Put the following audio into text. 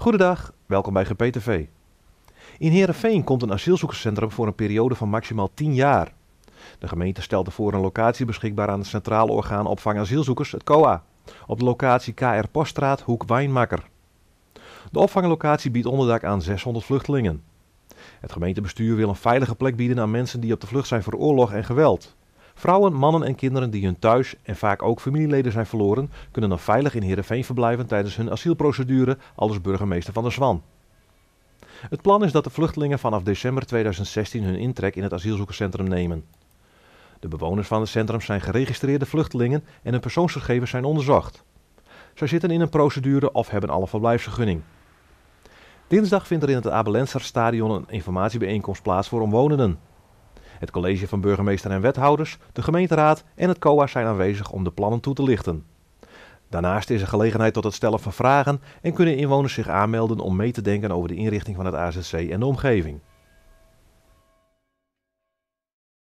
Goedendag, welkom bij GPTV. In Heerenveen komt een asielzoekerscentrum voor een periode van maximaal 10 jaar. De gemeente stelt ervoor een locatie beschikbaar aan het Centraal Orgaan Opvang Asielzoekers, het COA, op de locatie KR Poststraat, Hoek Wijnmakker. De opvanglocatie biedt onderdak aan 600 vluchtelingen. Het gemeentebestuur wil een veilige plek bieden aan mensen die op de vlucht zijn voor oorlog en geweld. Vrouwen, mannen en kinderen die hun thuis en vaak ook familieleden zijn verloren, kunnen dan veilig in Heerenveen verblijven tijdens hun asielprocedure, aldus burgemeester Van der Zwan. Het plan is dat de vluchtelingen vanaf december 2016 hun intrek in het asielzoekerscentrum nemen. De bewoners van het centrum zijn geregistreerde vluchtelingen en hun persoonsgegevens zijn onderzocht. Zij zitten in een procedure of hebben alle verblijfsvergunning. Dinsdag vindt er in het Abelenser Stadion een informatiebijeenkomst plaats voor omwonenden. Het college van burgemeester en wethouders, de gemeenteraad en het COA zijn aanwezig om de plannen toe te lichten. Daarnaast is er gelegenheid tot het stellen van vragen en kunnen inwoners zich aanmelden om mee te denken over de inrichting van het AZC en de omgeving.